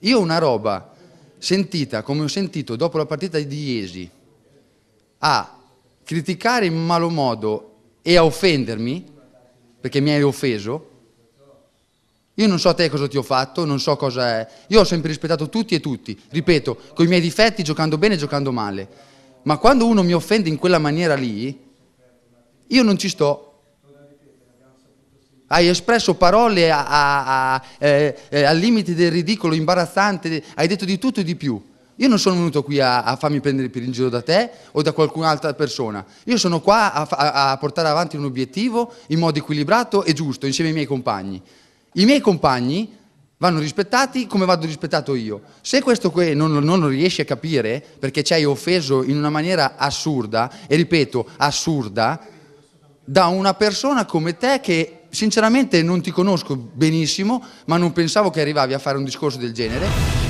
Io una roba sentita come ho sentito dopo la partita di Iesi a criticare in malo modo e a offendermi perché mi hai offeso io non so a te cosa ti ho fatto, non so cosa è. Io ho sempre rispettato tutti e tutti, ripeto, con i miei difetti, giocando bene e giocando male. Ma quando uno mi offende in quella maniera lì, io non ci sto. Hai espresso parole a, a, a, eh, eh, al limite del ridicolo, imbarazzante, hai detto di tutto e di più. Io non sono venuto qui a, farmi prendere per in giro da te o da qualcun'altra persona. Io sono qua a portare avanti un obiettivo in modo equilibrato e giusto insieme ai miei compagni. I miei compagni vanno rispettati come vado rispettato io. Se questo qui non, non, riesci a capire perché ci hai offeso in una maniera assurda, e ripeto, assurda, da una persona come te che sinceramente non ti conosco benissimo, ma non pensavo che arrivavi a fare un discorso del genere.